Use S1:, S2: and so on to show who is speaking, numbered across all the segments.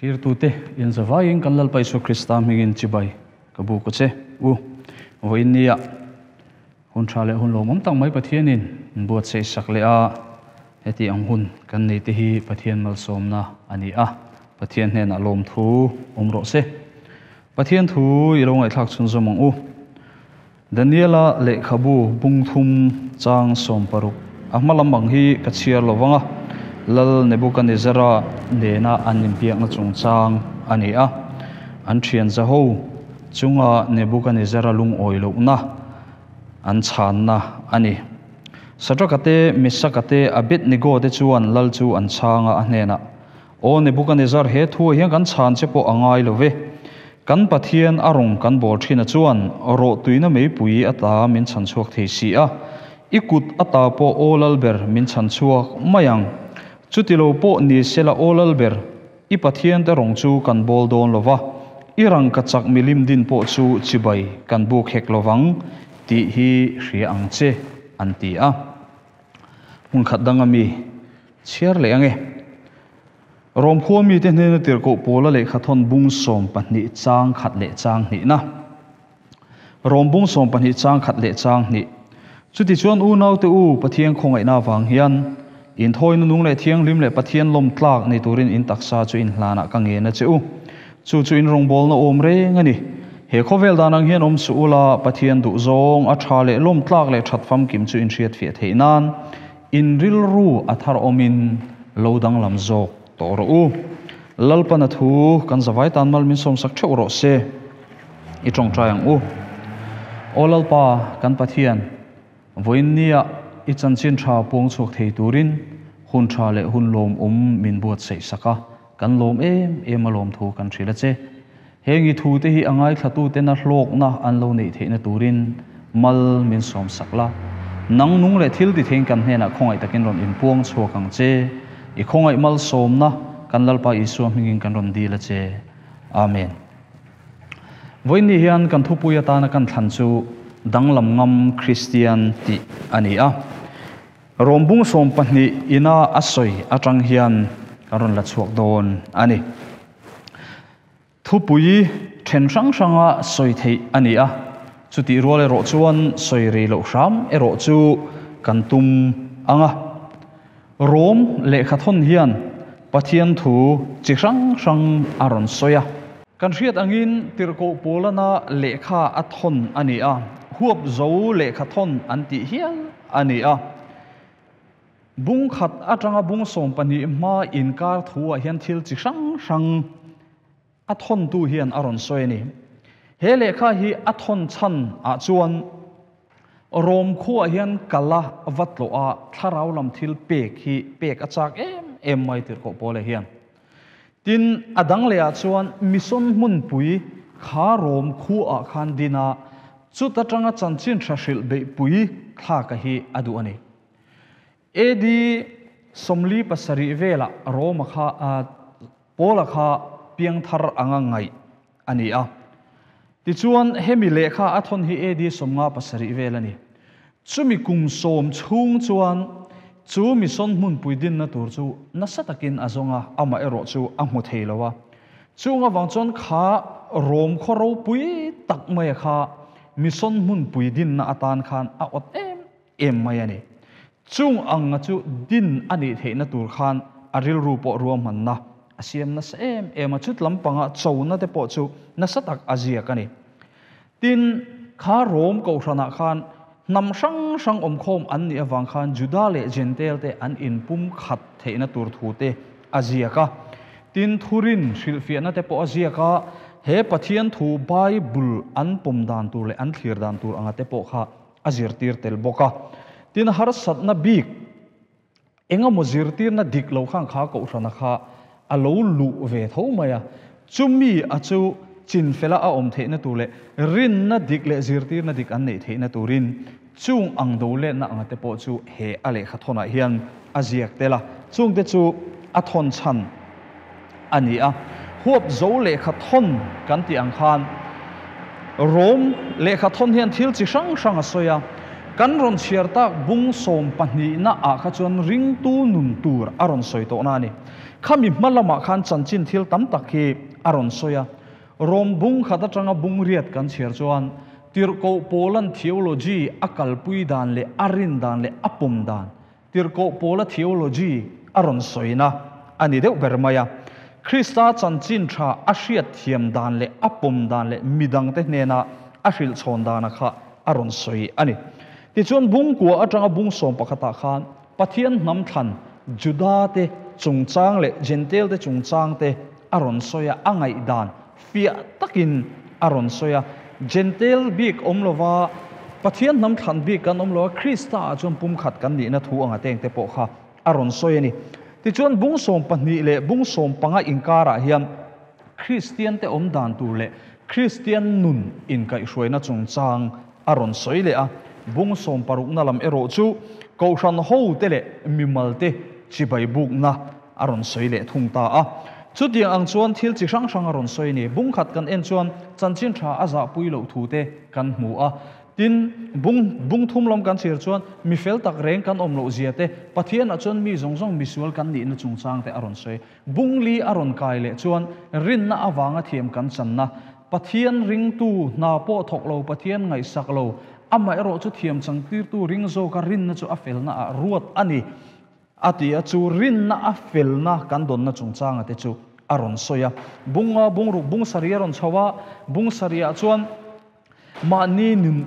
S1: Khir tu te in sa vai in kan lal pai so Krista mi in chi bai ka bu ko che u ho in ni ya hun tha le hun lo mom tang mai pathian in bo che sak le a heti ang hun kan nei te hi pathian mal som na ani a pathian hnen a lom thu om ro se pathian thu i rong ai thak chun zo mang u daniela le khabu bungthum chang som paruk ahmalam bang hi kachia lowanga lal nebukadnezara nena an inpiakna chungchang ani a an thianza ho chunga nebukadnezara lung anh anh na oilona an channa ani satakate misakate abit nigo te chuan lal chu an changa a hnena o nebukadnezar he thu hian kan chan che po angai love kan pathian arung kan bor thina chuan ro tuina mei pui ata min chan chuak thei si a ikut ata po olal ber min chan chuak mayang ชุดที่เราปนี่เสละโอลเบอร์อีพัทยันต์รองชูกันบอลโดนลวะอีรังกัจักมิลิมดินปอจูจิบายกันบุกเฮกลวังตีฮีเรียงเซอันตีอามุนขัดดังมีเชียร์เลยไงรอมพัวมีเต้นเนื้อเตโกปูละเลยขัดทนบุ้งสมปนิจังขัดเลจังนี่นะรอมบุ้งสมปนิจังขัดเลจังนี่ชุดที่ชวนอูน่าวเตอูปะเทยังคงไอหน้าฟังยัน in thoi nu nung le thiang lim le pathian lom tlak nei turin in taksa chu in hlana ka nge na cheu chu chu in rong bol na om re ngani he khovel danang hian om su ula pathian du zong a tha le lom tlak le that fam kim chu in riat fe theinan in ril ru athar omin lodang lam zok to ro u lalpana thu kan zawai tan mal min som sak theu ro se i tong tryang u olalpa kan pathian voinnia i chanchin tha pung chuk thei turin หุ่นชาเลหุ่นลมอุ้มมินบวชใส่สักะกันลมเอ็มเอ็มาลมทูกันสิละเจเฮงิทูที่อังไงขัดตูเตนัลโลกนะอันโลนิเทนตูรินมัลมินสมสักละนังนุ่งเลทิลที่เทงกันเฮนะคงไอตะกินรอนอินพวงชัวกังเจอีคงไอมัลสมนะกันลลปาอิสวมิงกันรอนดีละเจอาเมนวันนี้ฮันกันทุบุยตานะกันทันสูดังลำงามคริสเตียนที่อันนี้อ่ะ rombung som pahnih ina asoi atang hian karon la chuak don ani thupui then sang sanga soi thei ani a chuti rual ro chuan soi ri lo ram e ro chu kantum anga rom le khathon hian pathian thu chi sang sang aron soya kan riat angin tirko polana lekha athon ani a huap zo lekha thon anti hian ani a บุ้งขัดอาจังบุ้งส่งปนิมาอินการทัวเฮียนทิลจิสังสังอัทนตูเฮียนอรอนสวยนี่เฮเลข้าฮีอัทนชันอาจวนรมขัวเฮียนกะละวัดโลอาทาราวลำทิลเปกฮีเปกอาจากเอ็มเอ็มไม่ติดกบอลยเฮียนตินอดังเลียอาจวนมิสนมุนปุยขารมขัวขันดินาจุดอาจังจันชินชะชิลเบปุยข้ากะฮีอดูอันนี้เอดีสมลีปัสริเวละโรมาคาโปลคาเพียงทารอังไงอันนี้อ่ะที่ชวนเฮมิเลคาอัทนฮีเอดีสมงาปัสริเวลนี่ชุมิกุมโสมชุงชวนชูมิสนมุนปุยดินนะตัวชูนัสตะกินอาจงอะอามาเอรอชูอังหัเทลวะชูงาวังจนคาโรมขรปุยตักเม่คามิสนมุนปุยดินนัอตานขานอาอดเอ็มเอ็มไม่เนี่ย chung ang chu din ani theina tur khan aril ru po ruam man na asiam na sem em achut lampanga chona te po chu nasatak azia kani tin kha rom ko thrana khan nam sang sang om khom an ni awang khan juda le gentel te an in pum khat theina tur thu te azia ka tin thurin silfiana te po azia ka he pathian thu bible an pum dan tur le an thlir dan tur anga te po kha azir tir tel boka tin har sat na bik enga mozir tir na dik lo khang kha ko rana kha a lo lu ve tho maya chumi a chu chin fela a om the na tu le rin na dik le zir tir na dik an nei the na tu rin chung ang do le na anga te po chu he a le kha thona hian a ziak te la chung te chu a thon chan ani a huap zo le kha thon kan ti ang khan rom le kha thon hian thil chi sang sang a soya kanron chherta bung som panni na a kha chon ring tu nun tur aron soi to na ni khami malama khan chan chin thil tam tak ke aron soya rom bung khata tanga bung riat kan chher chuan tir ko polan theology akal pui dan le arin dan le apum dan tir ko pola theology aron soi ani deu ber krista chan chin tha a thiam dan le apum dan le midang te hne na dan kha aron soi ani ti chuan bung kwa atanga bung som pakhata khan pathian nam than juda te chungchang le gentel te Chang te aron soya angai dan phía takin aron soya gentel bik omlova pathian nam than bi kan omlo Christa, chuan pum khat kan ni na thu anga teng te po kha aron soya ni ti chuan bung som pahni le bung som panga inkara hiam christian te om dan tu le christian nun in kai Chung Chang aron soile a bung som paruk na lam ero chu ko shan ho tele mimal te chi bai buk na aron soi le thung ta a chu ti ang chuan thil chi sang sang aron soi ni bung khat kan en chuan chan chin tha a za pui lo thu te kan mu a tin bung bung thum lam kan chir chuan mi fel tak reng kan om lo zia te pathian a chuan mi zong zong mi sual kan ni na chung chang te aron soi bung li aron kai le chuan rin na awanga thiam kan chan na pathian ring tu na po thok lo pathian ngai sak lo ama ero chu thiam chang tir tu ring zo ka rin na chu a fel na a ruat ani atia chu rin na a fel na kan don na chung chang ate chu aron soya bunga bung bung sari aron bung sari a ma ni nun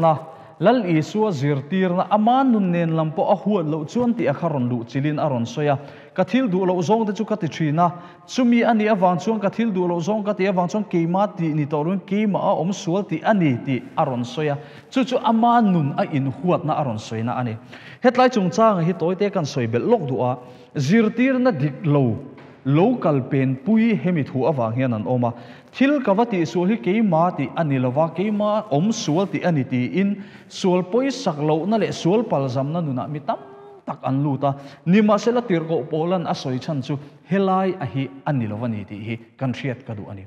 S1: na lal isua zirtir na aman nun nen lampo a hua lo chuan ti a kharon lu chilin aron soya kathil du lo zong te chu kati thina chumi ani awang chuan kathil du lo zong kati awang chuan keima ti ni torun keima a om sual ti ani ti aron soya chu chu aman nun a in huat na aron soina ani hetlai chung chang hi toy te kan soi bel lok duwa zirtir na thil kawa ti sual hi keima ti anilowa keima om sual ti ani ti in sual poi saklo na le sual palzam na nuna mi tam tak an lu ta nima sela tir ko polan asoi chan chu helai a hi anilowani ti hi kan thiat ka du ani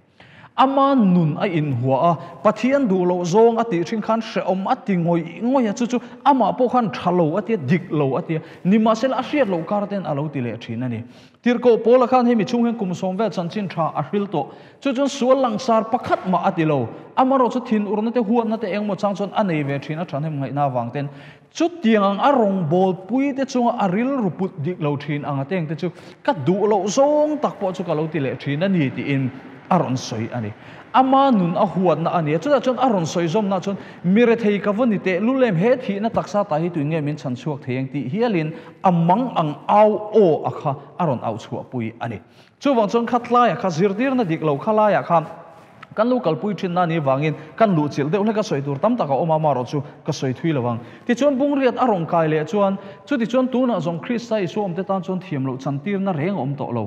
S1: ama nun a in hua a pathian du lo zong ati thing khan se om ati ngoi ngoi a chu chu ama po khan thalo ati dik lo ati ni ma sel a hriat lo kar ten alo ti le thin ani tir ko pol khan he mi chung hen kum som ve chan chin tha a hril to chu chun sual lang sar pakhat ma ati lo ama ro chu thin ur na te huan na te eng mo chang chon anei ve thin a than hem ngai na wang ten chu tiang a rong bol pui te chung a ril ruput dik lo thin anga teng te chu ka du lo zong tak po chu ka lo ti le thin ani ti in aron soi ani ama nun a huat na ani chu chon aron soi zom na chon mire thei ka voni te lulem he thi na taksa ta hi tu nge min chan chuak theyang ti hialin amang ang au o akha aron au chu pui ani chu wang chon khatlaya kha zirdir na dik lo khalaya kha kan lu kalpui thin na ni wangin kan lu chil deuh ka soi tur tam taka oma ma ro chu ka soi thui lawang ti chon bung riat arong kai le chuan chu ti chon tu na zong christ sai su om te tan chon thiam lo chantir na reng om to lo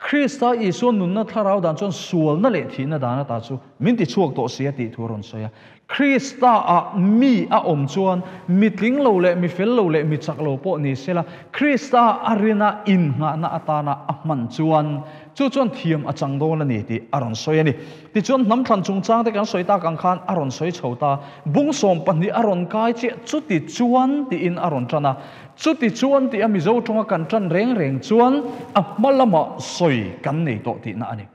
S1: Krista iso nunna tharau dan chon sual na le thina dana ta chu min ti chuak to sia ti thuron soya Krista a mi a om chuan mi tling lo le mi fel lo le mi chak lo po ni sela Krista arena in nga na atana a man chuan จู่จวนเทียมอาจังโดนนี่ที่อรอนสวยนี่ที่จวนน้ำทันจงจ้างแต่กันสวยตากังขันอรอนสวยเฉาตาบุ้งส่มปันนี่อรอนกายเจจุดที่จวนที่อินอรอนจันนะจุดที่จวนที่อามิโจตรงกันจันเร่งเร่งจวนอ่ะมาละมาสวยกันนี่ตัวที่นั่นนี่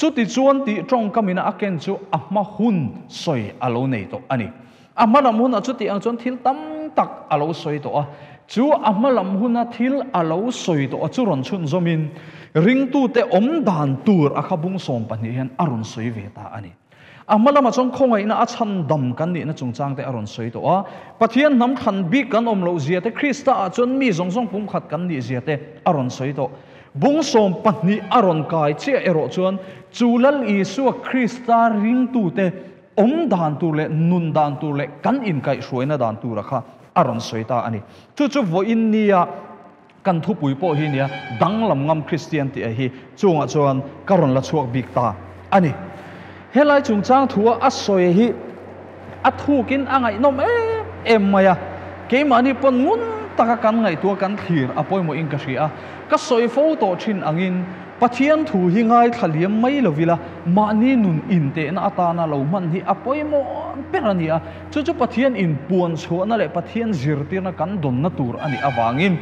S1: จุดที่จวนที่ตรงกันมีน่ะเก่งจูอ่ะมาหุ่นสวยอโลนี่ตัวอันนี้อ่ะมาละมุนอ่ะจุดที่อังจวนทิ้งตั้มตักอโลสวยตัวจูอามาลำหุนาทิลอาลาสอยตัวจูรันชุนจอมินริงตูเตอมดานตูร์อาคาบุงสอมปนเฮียนอารุณสอยเวตาอันนี้อามาลมาจงคงไ้นะอาชันดำกันนี่นะจงจางเตอารุณสอยตัวปะเทียนน้ำขันบีกันอมเลวเจียเตคริสต์อาจนมีสงสงปุ่งขัดกันนี่เจียเตอารุณสอยตัวบุงสมปนีอารุณกายเืียเอรจวนจูลลอีสัวคริสต์ริงตูเตอมดานตูเลนุนดานตูเลกันอินกายสวยนะดานตูระค่ะ a ron soi ta ani chu chu vo in nia kan thu pui po hi nia dang lam ngam christian ti a hi chunga chuan karon la chuak bik ta ani helai chung chang thua a soi hi a thu kin angai nom em em maya ke mani pon ngun taka kan ngai tua kan thir apoi mo in ka ria ka soi photo thin angin ปะเทียนถูหิงไงทะเลียมไม่ละวิลามานีนุนอินเตนอาตานาเรามันนี่อภัยมอเป็นี่อะจู่ๆปะเทียนอินปวนชัวนั่นแหละปะเทียนจิรตินะกันดนนัตูรอันนี้อวางอิน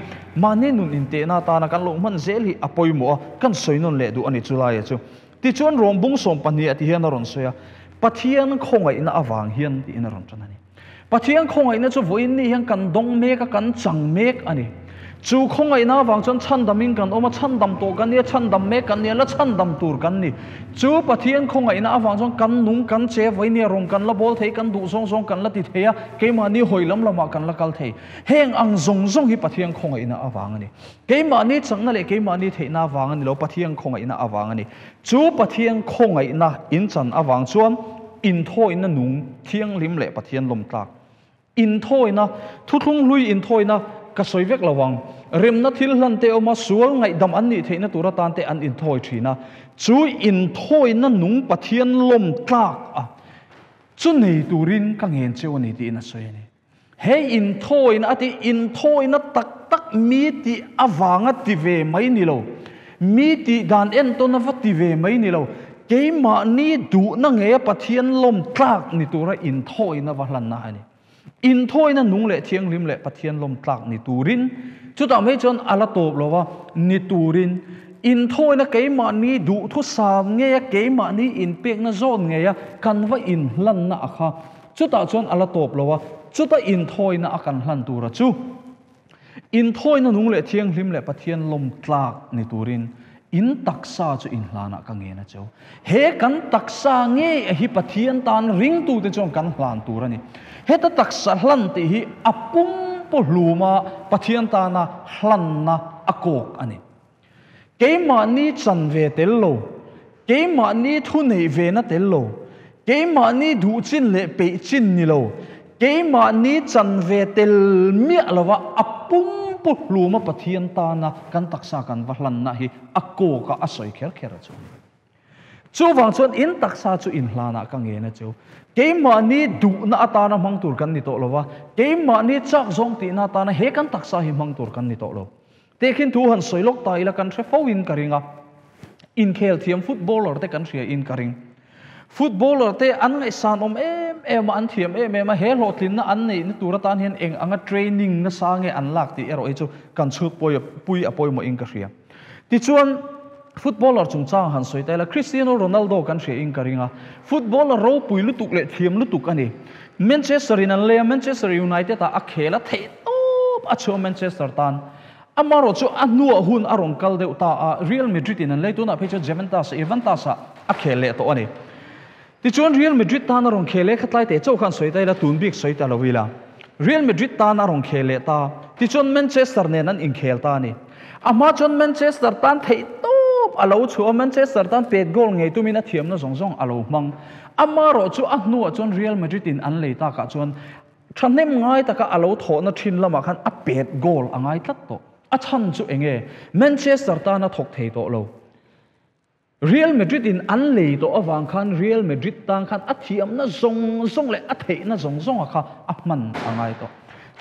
S1: มานีนุนอินเตนอาตานากันเรามันเซลิอภัยมอกันสวยนุนเลดูอันนี้จุลายจู่ที่ชวนรวมบุ้งส่งปนี่อธิเฮนรอนเสียปะเทียนคงไงอินอวางเฮี่นอินรอนจันนี่ปะเทียนคงไงนั่นจู่วินนี้ยังกันดงเมกกันจังเมกอันนี้ chú không ai nào wang chon chân đầm in ôm chân đầm dam to kan chân đầm dam me kan ne chân đầm dam tur kan Chú chu thiên không ai nào wang chon gần nung kan che vai ne rong gần la bol thei gần du song song kan la ti theya ke ma ni hoilam lama kan la kal thei heng ang zong zong hi pathian khong ai na awang ni ke ma ni chang na le ke ma ni thei na wang ni lo pathian khong ai na awang ni chu pathian khong ai na in chan awang chuan in tho in nà nung thiang lim le thiên lồng tak in tho nà thu thung lui in tho nà กสวยเวกระวังเริ่มนาทิลันเตอมาสวงไงดำอันนี้เทนตุระตันเตอันอินทอยทีนะจู่อินทอยนั้นนุ่งปะเทียนลมตากอ่ะจุนี่ตูรินกังเห็นเจ้านี้ดีนะสวยนี่เฮอินทอยนั่ะที่อินทอยนันตักตักมีติอาวางะตีเวไม่นี่โลมีติดานเอ็นตัวนัวนติเวไม่นี่โลเกมานี้ดูนั่งเงียปะเทียนลมตากนี่ตัวระอินทอยนันวาหลันนาเนี่ in thoi na nung le thiang lim le pathian lom tlak ni turin chu tam hei chon ala top lo wa ni turin in thoi na kei ma ni du thu sam nge ya kei ma ni in pek na zon nge ya kan wa in hlan na akha chu ta chon ala top lo wa chu ta in thoi na akan hlan tu ra chu in thoi na nung le thiang lim le pathian lom tlak ni turin in taksa chu in hlana ka nge na chu he kan taksa nge hi pathian tan ring tu te chong kan hlan tu ra ni heta tak san hlan ti hi apum po luma pathian ta na hlan na akok ani keima ni chan ve tel lo keima ni thu nei ve na tel lo keima ni du chin le pe chin ni lo keima ni chan ve tel mi alawa apum po luma pathian ta na kan taksa kan va hlan na hi akoka asoi kher kher chu chu wang chuan in taksa chu in hlana ka nge na chu keima ni du na atana mang tur kan ni to lova keima ni chak zong ti na ta na he kan taksa hi mang tur kan ni to lo tekin thu han soilok ta ila kan thre fo in karinga in khel thiam footballer te kan thria in karing footballer te an ngai san om em em an thiam em em he lo tin na an nei ni tura tan hian eng anga training na sange an lak ti ero e chu kan chuk poi pui apoi à mo in ka thria ti chuan footballer chung chang han soi taila cristiano ronaldo kan she in karinga footballer ro pui lu tuk le thiam lu tuk ani manchester in le manchester united ta a khela the top a cho manchester tan amaro chu anua hun arong kal de uta a real madrid in le tuna phecha jementa sa evanta sa a khele to ani ti chon real madrid tan arong khele khatlai te chau khan soi taila tun bik soi ta lovila real madrid tan arong khele ta ti chon manchester ne nan in khel ta ni ama chon manchester tan thei to tup alo chu aman che sartan pet gol ngei tumin a thiam na zong zong alo mang ama ro chu a nu chon real madrid in an lei ta ka chon thanem ngai taka alo tho na thin lama khan a pet gol angai à tlat to a à chan chu enge manchester ta na thok thei to lo Real Madrid in an lei to awang khan Real Madrid tang khan a thiam na zong zong le a thei na zong zong a kha a man angai to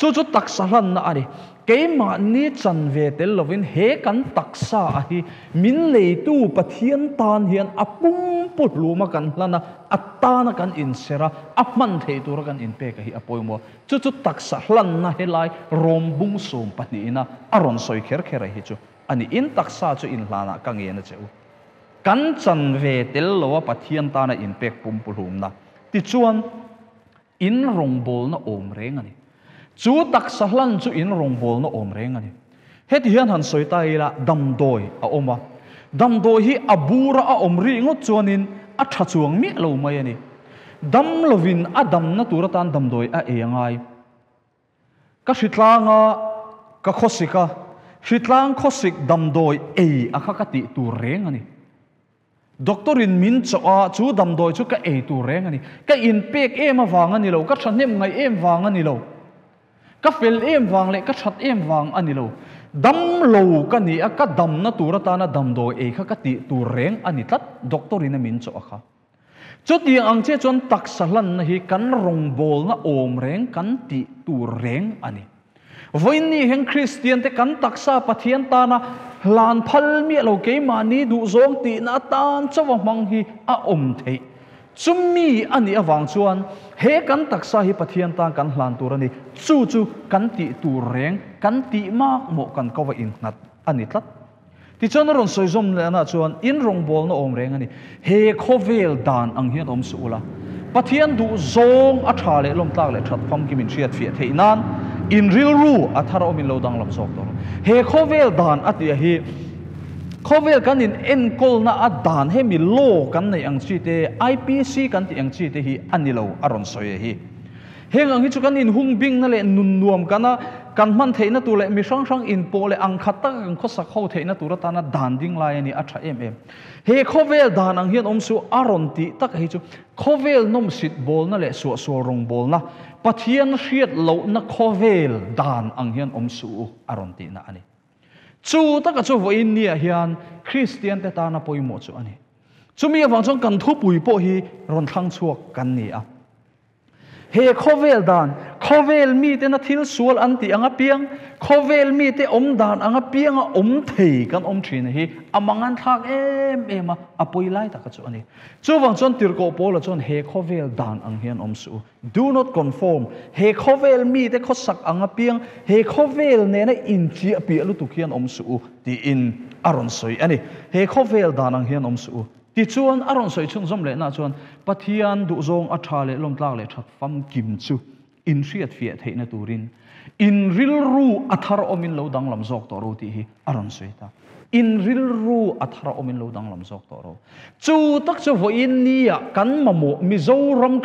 S1: จู่ๆตักสารันนะอะไรเกมันนี่จันเวทเดลวินเฮกันตักสาฮิมินเลตู้ปะเทียนตานเฮียนอับปุ่มปุ่มลูมากันลานะอัตตานกันอินเสระอับมันเทตูรกันอินเปกะฮีอปอยมัวจู่ๆตักสารันนะเฮไลรอมบุ้งสูงปะนี่นะอารอนซวยเคราะห์เคระฮีจูอันนี้อินตักสาจูอินลานะกังเย็นเจ้ากันจันเวทเดลวะปะเทียนตานอินเป็กปุ่มปุ่มลูมนะที่ชวนอินรงบอลนะโอมเรงอันนี้ chú tắc sa lan chú in rong bol nó om reng ani hết hiện han soi tai la dam doi a oma dam doi hi abura a om ri ngo chuanin a tha chuang mi lo mai ani dam lovin a dam na tura tan dam doi à e ngai ka shitlanga ka khosika shitlang khosik dam doi e a kha ka ti tu rèn anh ani doctorin min cho a chu dam doi chu ka e tu reng ani ka in pek em awang ani lo ka thanem ngai em wang ani lo ก็เฟลเอ็มวางเลยก็ชัดเอ็มวางอันนี้เลาดำโลกันนี่ก็ดำนะตัวรตานะดำโดเอกก็ติตัวเร่งอันนี้ตัดด็อกเตอร์นี่มินจ่อค่ะ จุดยังอังเจจนตักสลันนะฮีกันรงบอลนะโอมเร่งกันติตัวเร่งอันนี้วันนี้เห็นคริสเตียนแต่กันตักษาปฏิญีนตานะลานพัลมีเราเกมานี้ดูทรงตีนะตานจาวามังฮีอาอมเทซุ่มมีอันนี้วางชวนเฮกันตักสาหิปเทียนตางกันหลานตัวนี้จูจูกันตีตัวเร่งกันตีมากหมกันก็ว่าอินนัดอันนี้ทัดที่จันรนซอยซมเล้นะชวนอินร้องบอลนอมเร่งอันนี้เฮคเขาเวลดานอังเฮียนอมสูละปเทียนดูซงอัชาเลลมตากเลทัดความกิมินเชียดเฟียดเฮนันอินริลรูอัทารอมินโลดังลำซอกตัวเฮคเขาเวลดานอัตยาฮี khovel kan in en na a dan he mi lo kan nei ang chi IPC kan ti ang chi te hi anilo aron soi hi heng ang hi chu kan in hung bing na le nun nuam kana kan man theina tu le mi sang sang in po le ang khata ang kho sa kho theina tu ra ta na dan ding lai ni a tha em em he khovel dan ang hian om su aron ti tak hi chu khovel nom sit bol na le so so rong bol na patien hriat lo na khovel dan ang hian om su aron ti na ani 诸大家诸位弟兄，Christian 大家好，我是安妮。祝你们当中共同与各位同享主的恩典。he khovel dan khovel mi te na thil sual an ti anga piang khovel mi te om dan anga piang a om thei kan om thin hi amangan thak em em a apoi lai ta ka chu ani chu wang chon tir ko pol a chon he khovel dan ang hian om su do not conform he khovel mi te kho sak anga piang he khovel ne na in chi api lu tu khian om su ti in aron soi ani he khovel dan ang hian om su ti chuan aron soi chung zom le na chuan pathian du zong a tha le lom tlak le tha fam kim chu in riat fia thei na turin in ril ru athar omin lo dang lam zok to ro ti hi aron soi ta in ril ru athar omin lo dang lam zok to ro chu tak chu voin ni ya kan ma mo mi zo ram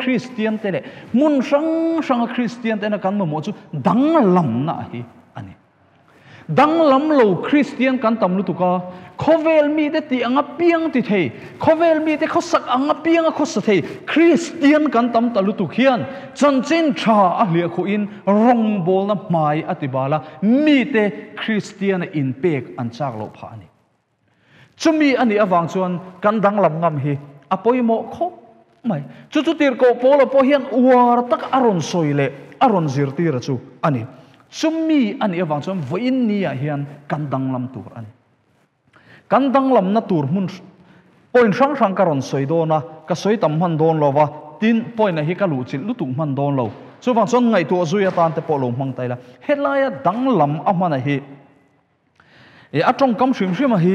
S1: te le mun sang sang christian te kan ma mo chu dang lam na hi ดังลำโลคริสเตียนกันตำลุตุกาเขาเวลมีแต่ตีอังเปียงติเทขเวลมีแต่เขาสักอังเปียงเขาสเทคริสเตียนกันตำตลุตุเขียนจนจินชาอเลียคุอินรองบอลนะหมายอธิบาละมีแต่คริสเตียนอินเปกอันจากโลภานีจะมีอันนี้อวังชวนกันดังลำงามฮีอปอยโมคบไม่จุดจุดที่รโกโแลโปเฮียนอวาร์ตักอารอนสอยเลอารอนจิรตีรจูอันนี้ summi an evang chom voin ni a hian kandang lam tur an kandang lam na tur mun point sang sang karon soi do na ka soi tam han don lova tin point na hi ka lu chil lu tu man don lo chu wang chon ngai tu azuya tan te polo mang tai la helaya dang lam a man hi e atong kam shrim shrim hi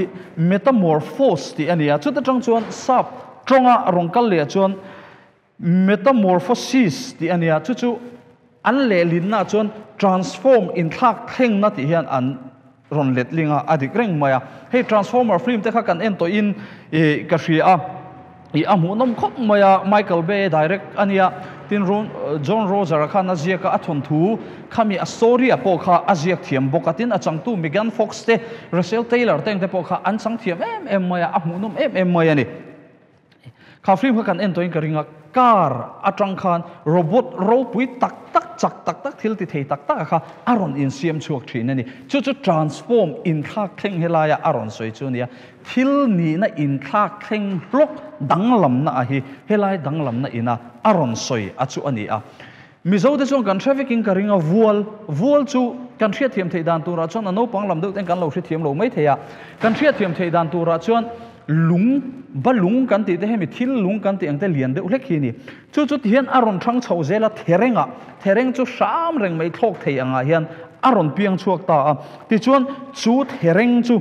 S1: metamorphose ti ania chu ta tang chuan sap tronga rongkal le chuan metamorphosis ti ania chu chu an le lin na chuan transform in thlak thleng na ti hian an ron let linga adik reng maya hei transformer film te kha kan en to in e ka hri a i e, amu nom khop maya michael bay direct ania tin run eh, john roger khan azia ka athon thu khami a story a po kha azia thiam bokatin achang tu megan fox te russell taylor teng te po kha an sang thiam em em maya amu nom em em maya ni kha film kha kan en to in ka ringa car atang khan robot ro pui tak tak chak tak tak thil ti thei tak tak kha aron in siam chuak thin nè, chu chu transform in kha kheng helaya aron soi chu nia thil ni na in kha kheng lúc dang lam na a hi helai dang lam na ina aron soi a chu ani a mizo de chung kan trafficking ka ringa vual vual chu kan thia thiam thấy dan tu ra chon a no pang lam deuh ten kan lo thri thiam lo mai theya kan thia thiam thấy dan tu ra chon lung ba lung kan ti te hemi thil lung kan ti angte lian de ulhe khini chu chu ti hian aron thang chho zela therenga thereng chu sham reng mai thok thei anga hian aron piang chuak ta a ti chuan chu thereng chu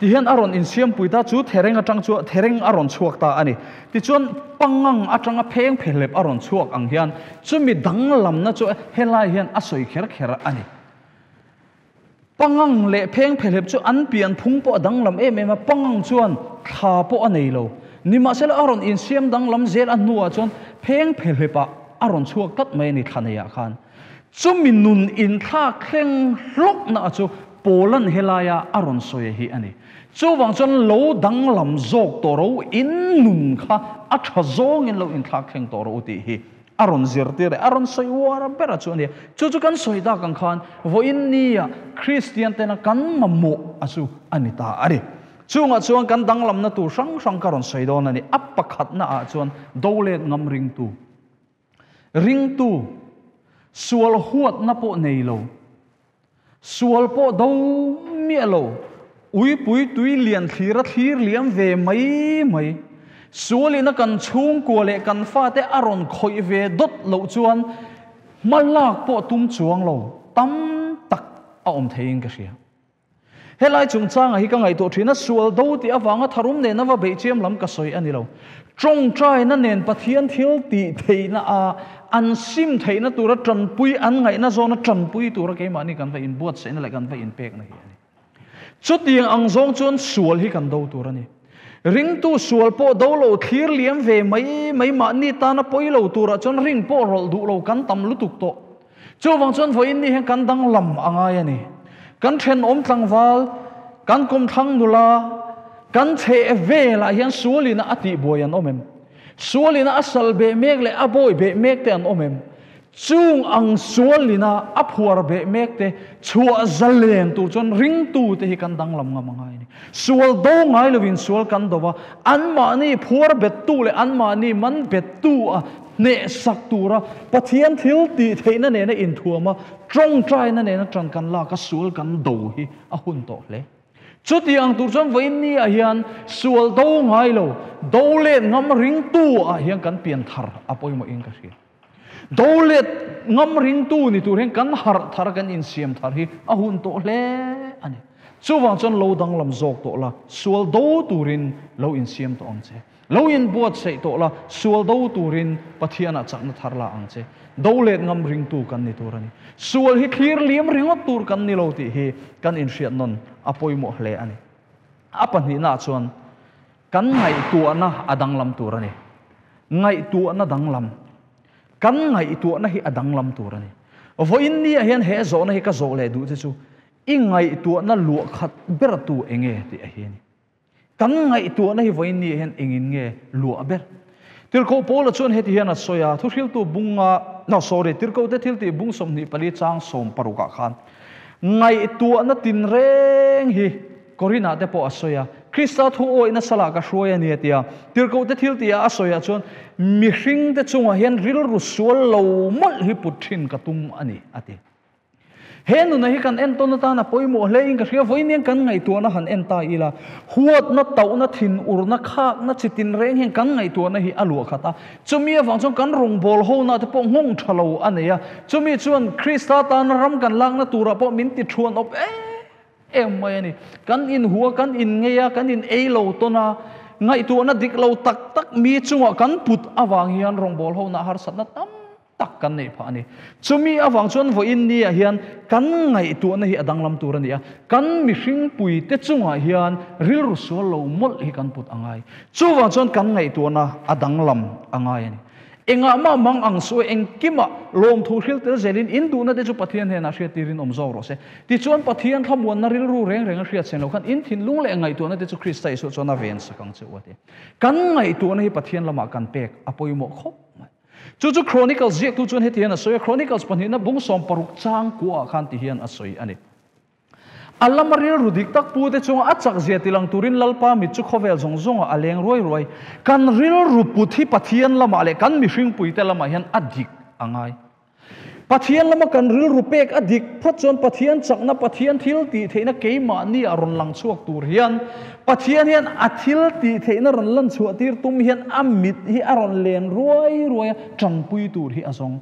S1: ti hian aron in siam puita chu thereng atang chu thereng aron chuak ta ani ti chuan pangang atanga pheng phelep aron chuak ang hian chu dang lam chu helai hian asoi kher kher ani pangang le pheng phelep chu an pian phung po dang lam em em pangang chuan tha po anei lo ni ma sel aron in siam dang lam zel an nuwa chuan pheng phelepa aron chuak tat mai ni thaneya khan chumi nun in tha khleng hlok na chu polan helaya aron soye hi ani chu wang chuan lo dang lam zok to ro in nun kha a tha zong in lo in tha khleng to ro ti hi aron zirtire aron soiwara pera chuni chu chu kan soida kan khan Vo ni ya christian tena kan mamu asu anita are chunga chuan kan lam na tu sang sang karon soido na ni apakhat na a chuan dole ngam ring tu ring tu sual huat na po nei lo sual po do mi lo ui pui tui lian thira thir liam ve mai mai suali na kan chung ko le kan fa te aron khoi ve dot lo chuan malak po tum chuang lo tam tak a om thein ka ria helai chung chang a hi ka ngai to thina sual do ti awanga tharum ne nawa be chem lam ka soi ani lo trong trai na nen pathian thil ti theina a à, an sim theina tura tran pui an ngai na zona tran pui tura ke mani kan va in buat se na la kan va in pek na hi ani chuti ang zong chuan sual hi kan do tura ni ring tu sual po do lo thir liam ve mai mai ma ni ta na poi lo tu ra chon ring po rol du lo kan tam lu tuk to chu wang chon in ni he kan dang lam anga ya ni kan then om tlang wal kan kom thang nula kan che e ve la hian sualina ati boyan omem sualina asal be mek le aboi be mek te an omem chung ang sual lina aphuar be mekte chua zalen tu chon ring tu te hi kan dang lam nga mangai ni sual do ngai lovin sual kan do wa an ma ni phuar bet tu le an ma ni man bet tu a ne sak tu ra pathian thil ti theina ne na in thuama trong trai na ne na tran kan la ka sual kan do hi a hun to le chuti ang tur chon vein ni a hian sual do ngai lo do le ngam ring tu a hian kan pian thar apoi mo in ka sia dolet ngam ring tu ni tu reng kan har thar kan in siam thar hi a hun to le ani chu wang chon lo dang lam zok to la sual do turin lo in siam to ang che lo in buat sei to la sual do turin pathiana chak na thar la ang che dolet ngam ring tu kan ni tur ani sual hi thlir liam ringot tur kan ni lo ti hi kan in hriat non apoi mo hle ani apa ni na chuan kan ngai tu na adang lam tur ani ngai tu na dang lam kan ngai tu na hi à, adang lam tur ani vo in ni a à, hian he zo na hi ka zo le du te chu i ngai tu na lu khat ber tu enge ti a hian kan ngai tu na hi vo in ni hian engin nge lu a ber tir ko pol chon he ti hian a soya à, thu hil tu bunga na sorry tir ko te thil ti bung som ni pali chang som paruka khan ngai tu na tin reng hi korina te po asoya Krista thu oi na sala ka hruai ani tia tir ko te thil tia a soya chon mi hring te chunga hian ril ru sual lo mol hi puthin ka tum ani ati henu na hi kan en ton ta na poimo hlein ka hria voi nen kan ngai tuana han en ta ila huat na tau na thin ur na kha na chitin reng hen kan ngai tuana hi alu khata chumi awang chong kan rong bol ho na te pong hong thalo aneya chumi chuan krista tan ram kan lang na tura po min ti thuan op eh em mai ani kan in hua kan in ngeya kan in ei lo tona ngai tu na dik lo tak tak mi chunga kan put awang hian rong bol ho na har sat na tam tak kan nei pha ani chumi awang chon vo in nia hian kan ngai tu na hi adang lam tur ania kan mi hring pui te chunga hian ril ru so lo mol hi kan put angai chuwang chon kan ngai tu na adang lam angai ani eng a ma mang ang so eng kima lom thu hil tel zerin in du na de chu pathian he na hria tirin om zo ro se ti chuan pathian tham wan na ril ru reng reng hria chen lo khan in thin lung le ngai tu na de chu christai so chona ven sa kang chu wate kan ngai tu na hi pathian lama kan pek apoi mo khop chu chu chronicles je tu chuan he tian a so chronicles pan hi na bung som paruk chang ku a khan ti hian a soi ani alamare ru dik tak pu de chong a chak zia tilang turin lalpa mi chu khovel zong zong a leng roi roi kan ril ru puthi pathian lama le kan mi hring pui te lama hian adik angai ปะเทียนละมากันริลรูเปกอดิกพระจนปะเทียนจากนะปะเทียนทิลตีเทนะเกี่ยมานี่อารมณ์หลังชวกตูเรียนปะเทียนเฮียนอธิลตีเทนะรุณลังชวกตีตุ้มเฮียนอมิดที่อารมณ์เลนรวยรวยจังปุยตูฮีอสง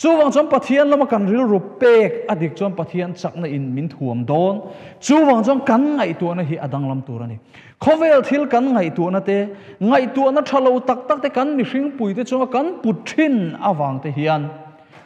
S1: จู่วังจอมปะเทียนละมากันริลรูเปกอดิกจอมปะเทียนจากนะอินมินทวมโดนจูวังจอมกันไงตัวนะฮีอดังลำตัวนี่ขวเวลทิลกันไงตัวนะเตไงตัวนะทะเลาตักตักเตกันมิชิงปุยเตจอมกันปุทินอวังเตเฮียน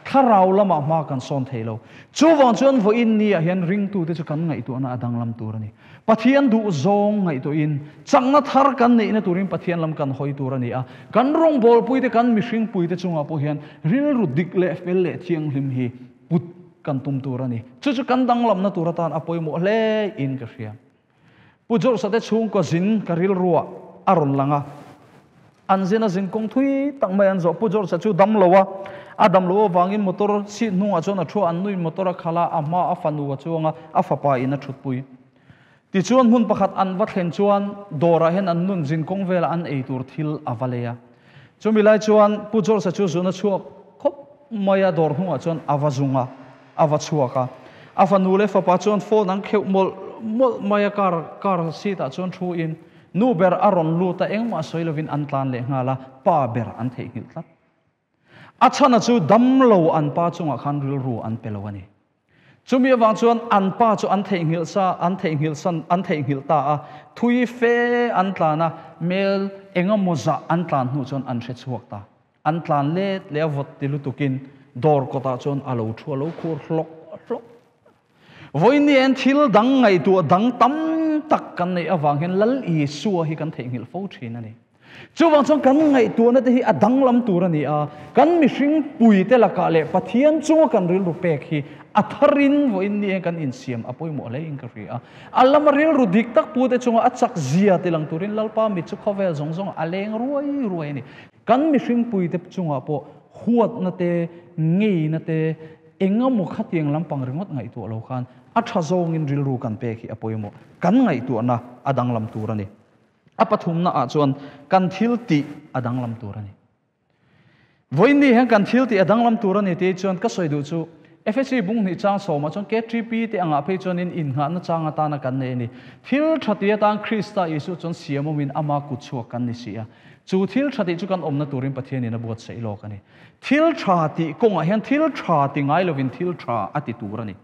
S1: tharau lama ma kan son thelo chu won chuan vo in ni a ah, hian ring tu te chu kan ngai tu ana adang lam tur ani pathian du zong ngai tu in changna thar kan nei na turin pathian lam kan hoi tur ani a kan rong bol pui te kan mihring pui te chunga po hian ril ru dik le fel le thiang hlim hi put kan tum tur ani chu chu kan dang lam na tur tan apoi mo le in ka hria pujor sa te chung ko zin ka ril ruwa aron langa anzina zin kong thui tang mai an zo pujor sa chu dam lowa adam lo wangin motor si nung a chuan a thu an nui motor a khala a ma a fanu a chuanga a fapa in a thutpui ti chuan hmun pakhat an va thlen chuan dora hen an nun jin kong vel an ei tur thil a valea chu milai chuan pujor sa chu zuna chuak khop maya dor hnunga chuan awazunga awa chuaka a fanu le fapa chuan phone an kheu mol mol maya kar kar si ta chuan thu in nu ber aron lu ta engma soilovin an tlan le ngala pa ber an thei hil tlat achana chu damlo an pa chunga khan ril ru an pelo ani chumi wang chuan an pa chu an thei ngil sa an thei ngil san an thei ngil ta a thui fe an tlana mel enga moza an tlan nu chuan an hret chuak ta an tlan le le vot tilu tukin dor kota chuan alo thu alo khur hlok hlok voi ni en thil dang ngai tu dang tam tak kan nei awang hen lal i suwa hi kan thei ngil fo thin ani chuwang chong kan ngai tu na de hi adang lam tu ra ni a ah, kan mi hring pui te la ka le pathian chung kan ril ru pek hi atharin vo in ni e kan in siam apoi mo le in ka ri a ah. alam ril ru dik tak pu te chung a chak zia te lang turin lal mi chu khawel zong zong a ruai ruai ni kan mi hring pui te chung a po huat na te ngei na te eng mo kha lam pang ringot ngai tu lo khan a in ril ru kan pek hi apoi mo kan ngai tu na adang lam tu ra ni a pathum na a chuan kan thil ti a dang lam tur ani voini heng kan thil ti a dang lam tur ani te chuan ka soi du chu FSC bung ni chang so ma chon K3P te anga pe chon in in nga na changa ta na kan ne ni thil thatia tang Krista Yesu chon siamo min ama ku chu kan ni sia chu thil thati chu kan omna turin pathian ni na buat sei lo kan ni thil thati kong a hian thil thati ngai lovin thil tha ati turani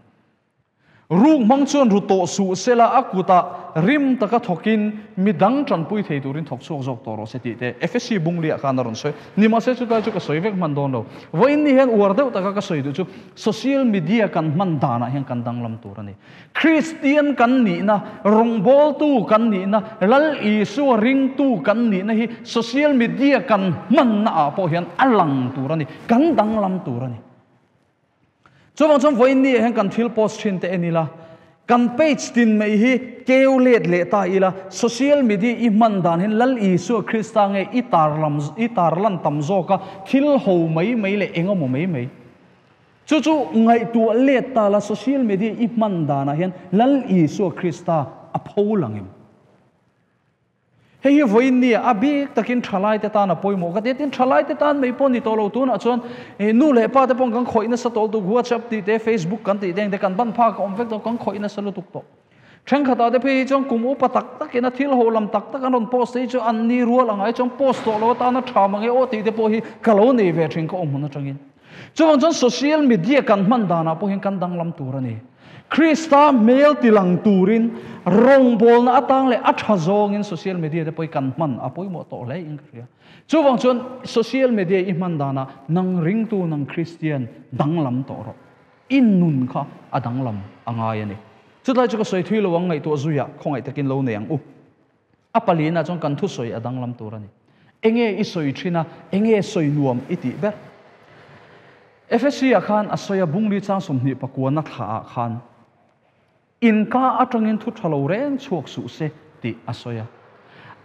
S1: rung mang chuan ru to su sela akuta rim taka thokin midang tran pui thei turin thok chuak jok toro se ti te fsc bung lia kan ron soi ni ma se chu ta chu ka soi vek man don lo wo in ni hen war deu taka ka soi du chu social media kan man dana hen kan dang lam tur ani christian kan ni na rung bol tu kan ni na lal i su ring tu kan ni na hi social media kan man na a po hen alang tur ani kan dang lam tur ani chomang chom voi ni hen kan thil post trên thin này là kan page tin mai hi keu let le ta là social media i mặn dan hin lal i su krista nge i tar lam i tar lan tam zo ka thil ho mai mai le engam mai mai chu chú ngai tu let ta là social media i man dan hian lal i su krista a pho langim hei voi ni a bi takin thalai te tan a poi mo ga te tin thalai te tan mei pon ni tolo tun a chon e nu le pa te pon kan khoi na sa tol tu whatsapp ti te facebook kan ti deng de kan ban pha ka om vek do kan khoi na sa lu tuk to thang kha ta de pe chong kum u pa tak tak ke na thil ho lam tak tak anon post se chu an ni ru la ngai chong post to lo ta na tha ma nge o ti de po hi ka ni ve thing ko om na chong chong social media kan man po hin kan dang lam Krista mail tilang turin rong bol na atang le atha zong in social media de poi kan man apoi mo to le in kriya chu wang chon social media i man dana nang ring tu nang christian dang lam to ro in nun kha adang lam anga ya ni chu lai chu ko soi thui lo wang ngai to zuya khongai takin lo ne ang u apalina chon kan thu soi adang lam to ra ni enge i soi thina enge soi nuam iti ber efesia khan asoya bungri chang somni pakwa na kha khan in ka atangin thu thalo ren chuak su se ti asoya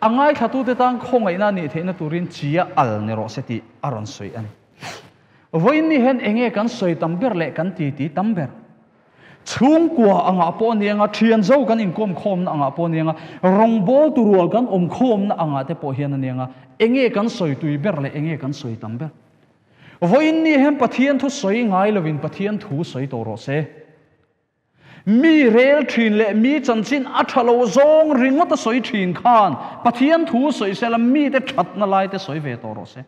S1: angai thatu te tang khongai na ni theina turin chia al ne ro se ti aron soi ani voin ni hen enge kan soi tamber le kan ti ti tamber chung kwa anga po ni anga thian zo kan in kom khom na anga po ni anga rong bol tu rual kan om khom na anga te po hian ni anga enge kan soi tui ber le enge kan soi tamber voin ni hem pathian thu soi ngai lovin pathian thu soi to ro se mi rel thin le mi chan chin a thalo zong ringo ta soi thin khan pathian thu soi se lam mi te that na lai te soi ve to ro se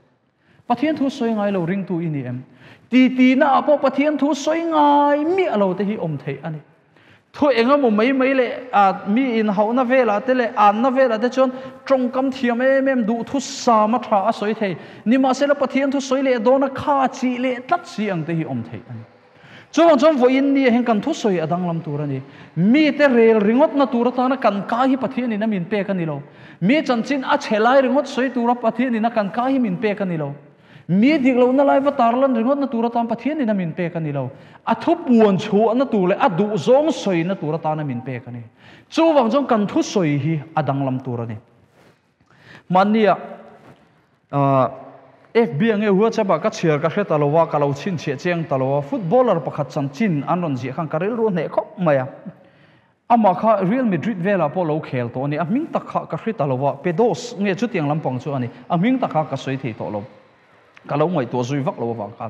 S1: pathian thu soi ngai lo ring tu in em ti ti na apo pathian thu soi ngai mi alo te hi om thei ani thu enga mu mai mai le a mi in hau na ve la te le an na ve la te chon trong kam thiam em em du thu sa ma tha a soi thei ni ma se la pathian thu soi le do na kha chi le tat si ang te hi om thei ani chuan chuan vo in ni hen kan thu soi adang lam tur ani mi te rel ringot na tur ta na kan ka hi pathian in min pe kan ni lo mi chan chin a chelai ringot soi tur pathian in kan ka hi min pe kan ni lo mi dik lo na lai va tar lan ringot na tur tam pathian in min pe kan ni lo a thu puan chu na tur le a du zong soi na tur ta na min pe kan ni chu wang jong kan thu soi hi adang lam tur ani mania a FB ang e hua chapa ka chiar ka hre talowa ka lo chin che cheng talowa footballer pakhat chan chin an ron ji khang karil ro ne khop maya ama kha real madrid vela po lo khel to ani aming ta kha ka hre talowa pedos nge chu tiang lampang chu ani aming ta kha ka soi thei to lo ka lo ngoi to zui vak lo wang kha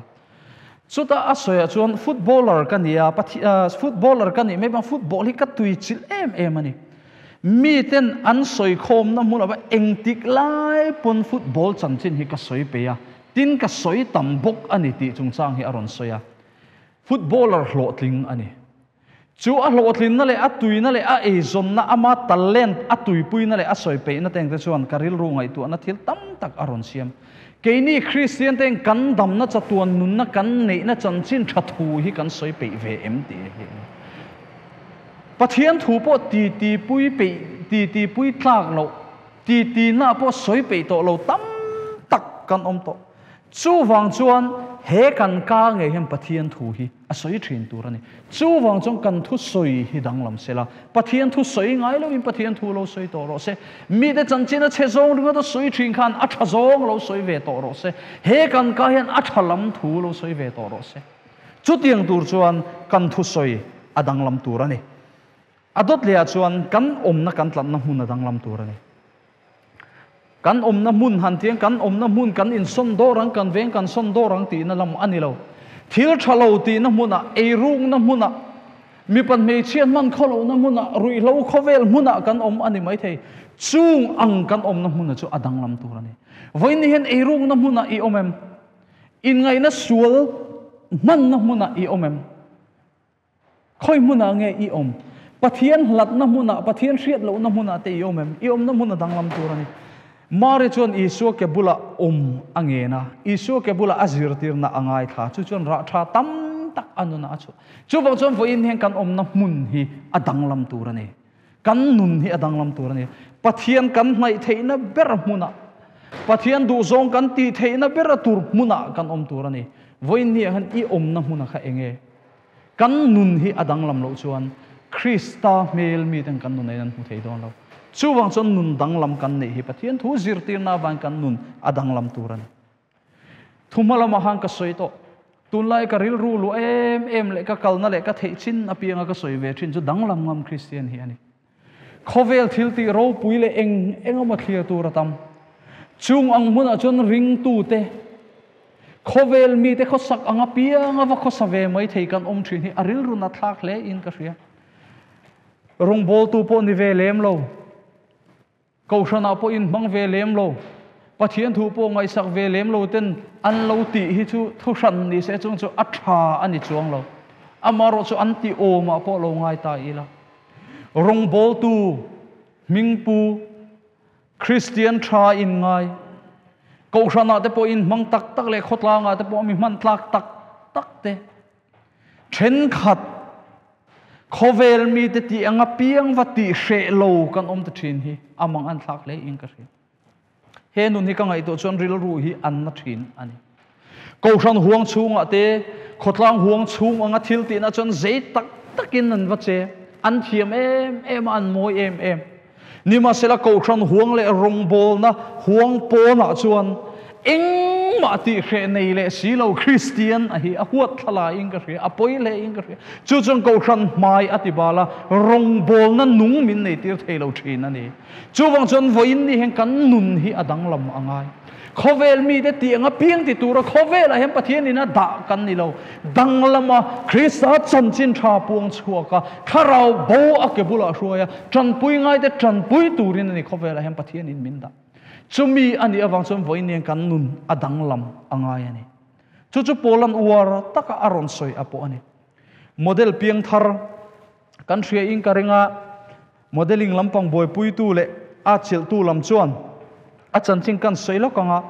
S1: chu ta asoya chuan footballer ka nia à, pathi à, footballer ka ni me bang football hi ka tui chil em em ani à mi ten an soi khom na mu la ba eng tik lai pon football chan chin hi ka soi pe ya tin ka soi tam bok ani ti chung chang hi aron soi ya à. footballer hlo tling ani chu a hlo tling na le a tui na le a e zon na ama talent a tui pui na le a soi pe na teng te chuan karil ru ngai tu na thil tam tak aron siam keini christian teng kan dam na chatuan nun na kan nei na chan chin thathu hi kan soi pe ve em ti hi ประเทียนถูปอตีตีปุยปีตีตีปุยทากโลตีตีหน้าปอสวยปีโตโลตั้มตักกันอมโตจู่วังจวนเฮกันกางเงี้ยประเทียนถูฮีอสวยถิ่นตัวนี่จู่วังจงกันทุสวยฮีดังลำเสละประเทียนทุสวยไงเราอินประเทียนถูเราสวยโตโรเสมีแต่จันจีนเชซงหรือว่าตัวสวยถิ่นขันอัชซงเราสวยเวโตโรเสเฮกันกางเงี้ยอัชลำถูเราสวยเวโตโรเสจุดยังตัวจวนกันทุสวยอดังลำตัวนี่ adot le chuan kan om na kan tlan na hun a dang lam tur ani kan om na mun han tiang kan om na mun kan in son do rang kan veng kan son do rang ti na lam ani lo thil thalo ti na muna ei rung na muna mi pan me chien man kholo na muna rui lo khovel muna kan om ani mai thei chung ang kan om na muna chu adang lam tur ani voi ni hen ei rung na muna i omem in ngai na suol man na muna i omem khoi muna nge i om pathian hlat na muna ah, pathian hriat lo na muna ah te yom em yom na muna ah danglam turani mare chon isu ke bula om angena isu ke bula azir tir na angai tha chu chon ra tha tam tak anuna chu chu bo chon vo in heng kan om na mun hi adanglam turani kan nun hi adanglam turani pathian kan nai theina ber muna pathian du zong kan ti theina ber tur muna kan om turani voin ni han i om na muna kha enge kan nun hi adanglam lo chuan Krista mel mi ten kan nun nan mu thei don lo chu wang chon nun dang lam kan nei hi pathian thu zir tir na wang kan nun adang lam turan thumala ma hang ka soi to tun lai ka ril ru lu em em le ka kal na le ka thei chin apianga ka soi ve thin chu dang lam ngam christian hi ani khovel thil ti ro pui le eng engama thlir tu ratam chung ang mun a chon ring tu te khovel mi te kho sak anga pia nga va kho save mai thei kan om thin hi aril ru na thak le in ka hria rung bol tu po ni ve lem lo câu sana po in mang ve lem lo pathian thu po ngai sak ve lem lo ten an lo ti hi chu thu san ni se chung chu a tha ani chuang lo amaro chu an ti o ma po lo ngai ta ila rung bol tu ming pu christian tha in ngai câu sana te po in mang tak tak le khot la nga te po mi man tlak tak tak te then khat khovel mi te ti anga piang vati she lo kan om te thin hi amang an thak le in ka rin he nun hi ka ngai to chon ril ru hi an na thin ani ko ran huang chunga te khotlang huang chung anga thil ti na chon zai tak takin an va che an thiam em em an moi em em nima sela ko ran huang le rong bol na huang po na chuan eng มาตีเขนในเลสีเราคริสเตียนไอ้อหัวทลายอิงกันเรียอปอยเลอิงกันเรียจู่จงกูขันไม่อธิบาละรงบอลนั้นนุ่งมินในตีเทเราทีนั่นเองจู่วังจนวัยนี้เห็นกันนุ่นฮีอดังลำอ่างไงขเวลมีแต่เตียงเพียงติดตัวขเวลเห็นประเทศนี้นะด่ากันนี่เราดังละมาคริสต์จันจินทราปวงชัวกะถ้าเราโบอักเกบุลาชัวยจันปุยไงแต่จันปุยตูรินนี่ขเวลเห็นประเทศนี้มินด่า chu mi ani awang chum voi nen kan nun adang lam angai ani chu chu polan war taka aron soi apo ani model piang thar kan thria in karinga modeling lampang boy pui tu le a chil tu lam chuan a chan ching kan soi lo kanga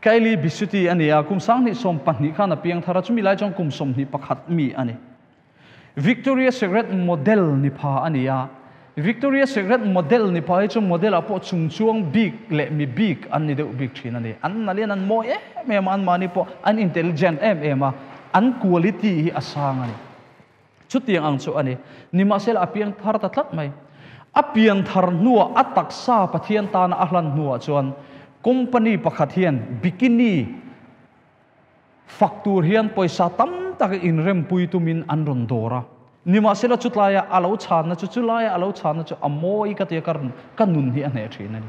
S1: kaili bisuti ani a kum sang ni som pan ni khana piang thara chu lai chong kum som ni pakhat mi ani victoria secret model ni pha ani a Victoria Secret model ni pa hechu model apo chung chuang big le mi big an ni de big thina ni an na len an mo e me man mani po an intelligent em eh, em a an quality hi asang ani chutiang ang chu ani ni ma sel apiang thar ta thlat mai apiang thar nuwa atak sa pathian tan a hlan nuwa chuan company pakhat hian bikini factor hian poisa tam tak in rem pui tumin an ron dora นิมาเซละชุดลายอาลูชานะชุดชุดลายอาลูชานะชุดอโมยกัตยการกันนุนเฮียนเฮทีนี่น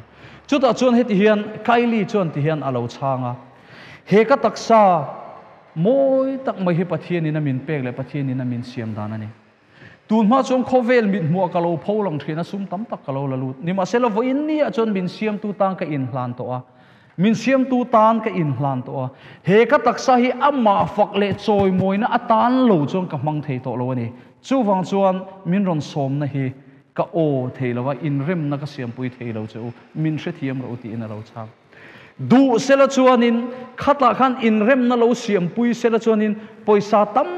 S1: ชุดอาจารย์เฮทีเฮียนไคลี่จุนที่เฮียนอาลูชางะเฮกัตักซาโมยตักไม่เฮปัทเฮี่น่นามินเปกเลยปัทเฮี่น่นามินเสียมดานนี่นตูนมาจงโคเวลมิดมัวกะโลพอลังเทียนะซุ่มตั้มตักกะโลละลุดนิมาเซลฟะอินนี่อาจารย์มินเซียมตูตังกะอินหลันโตะมินเซียมตูตานก็อินหลานตัวเฮก็ตักซาฮิอัมมาฟักเลโจยมวยนะอตานโลจงกับมังเทโตโลนี่ชูฟังชวนมินรอนสมนะฮีก็โอเทลว่าอินริมนักเสียมปุยเทลเจ้ามินเสียทียมเราตีนเราช่างดูเสลชวนนินขัดละขันอินริมนั่กเราเสียมปุยเสลชวนนินปุยซาตัม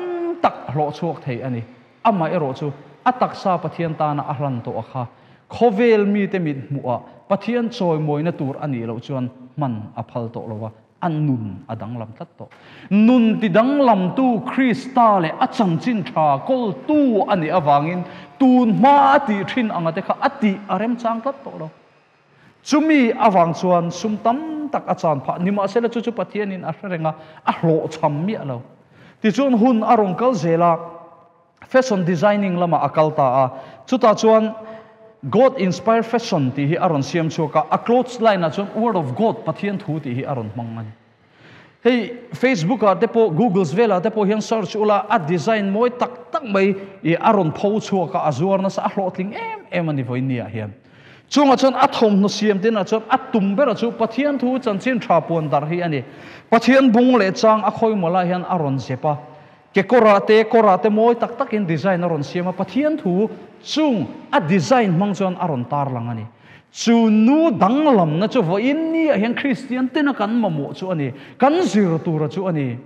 S1: ตักรอชวกเทอันนี้อามาเอรอชูอัตักซาปะเทียนตานะอรันโตอคาโคเวลมีเตมิดมัวปะเทียนจอยมวยนะตูรอันนี้เราชวนมันอภัลโตลว่า अनुन अदंग लम तत तो नुन ति दंग le तु क्रिस्टल ए अचंग चिन था कोल तु अनि आवांगिन तुन मा ति थिन अंगा ते खा अति अरम चांग तत तो लो चुमी आवांग सुन सुम तम तक अचान फा निमा से ल चु चु पथिन इन अर रेंगा अ रो छम मि अलो ति चोन हुन अरोंग जेला डिजाइनिंग अकलता आ चुता चोन God inspired fashion ti hi aron siam choka a clothes line a chon word of God pathian thu ti hi aron mangan hey facebook a depo google's vela depo hian search ula a design moi tak tak mai i aron pho choka azur na sa a hlotling em em ani voin nia hian chunga chon a thom no siam tin a chon a tum bera chu pathian thu chan chin thapon dar hi ani pathian bung le chang a khoi mala hian aron zepa ke korate korate moi tak tak in design aron siama pathian thu chung a design mang chon aron tar langani chu nu danglam na chu voin ni a hian christian tena kan mamu chu ani kan zir tura chu ani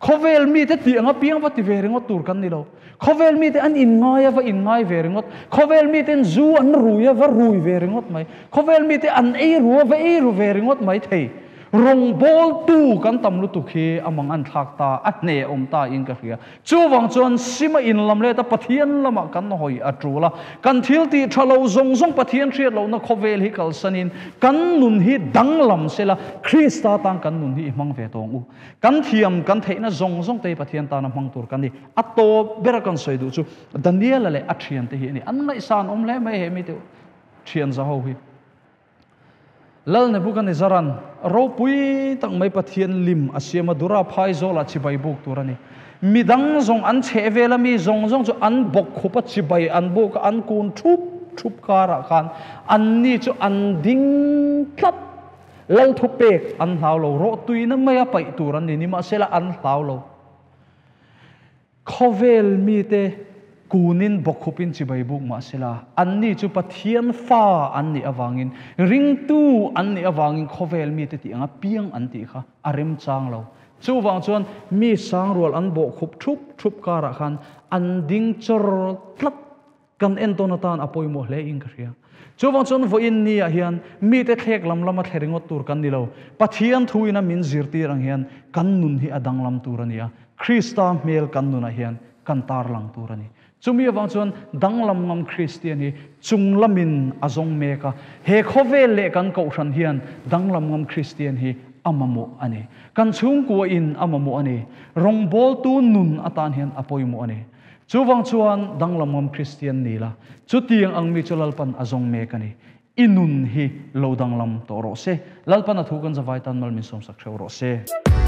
S1: khovel mi te ti anga piang wat ti vering ot tur kan ni lo khovel mi te an in ngai va in ngai vering ot khovel mi ten zu an ruya va rui vering ot mai khovel mi te an e ru va e ru vering ot mai thei rong bol tu kan tam lu tu khi amang an thak ta at ne om ta in ka khia chu wang chon sima in lam le ta pathian lama ah kan no hoi atru la kan thil ti thalo zong zong pathian thri lo na khovel hi kal sanin kan nun hi dang lam se la krista ta kan nun hi mang ve tong u kan thiam kan thei na zong zong te pathian ta na mang tur kan ni ato bera kan soi du chu daniel le athian te hi ni an mai san om le mai he mi te thian za ho hi ลลเนบุกันิจารันรูปุยตั้งไม่ปะเทียนลิมอาเศียมาดูราพายโซลาชิบายบุกตัวนี้มีดังทรงอันเชเวลามีทรงทรงจะอันบกขบชิบายอันบุกอันกูนทุบทุบการะคันอันนี้จะอันดิ้งทับลลทุบเป็กอันเลาวโลรูตุยนั้นไม่ไปตัวนี้นี่มาเสลาอันเลาวโลคเวลมีเต kunin bokhupin chi bai buk ma sila anni chu pathian fa anni awangin ring tu anni awangin khovel mi te ti anga piang an ti kha arem chang lo chu wang chuan mi sang rual an bo khup thup thup ka ra khan an ding chor tlat kan en ton atan apoi mo hle ing khria chu wang chuan vo in ni a hian mi te thlek lam lama thleringot tur kan ni lo pathian thuina min zirti rang hian kan nun hi adang lam tur ania krista mel kan nun a hian kan tar lang tur ani Chúng chumi awang đăng danglam ngam christian chung hi in azong cả. Hệ meka he khove le cầu ko hiền, đăng danglam ngam christian hi amamu ani kan chung ko in amamu ani rong bò tu nun atan hian apoi mu ani chuwang đăng danglam ngam christian ni la chutiang angmi chulalpan azong meka ni inun hi lodanglam to ro se lalpan athu kan zawaitan malmin som sak theu ro se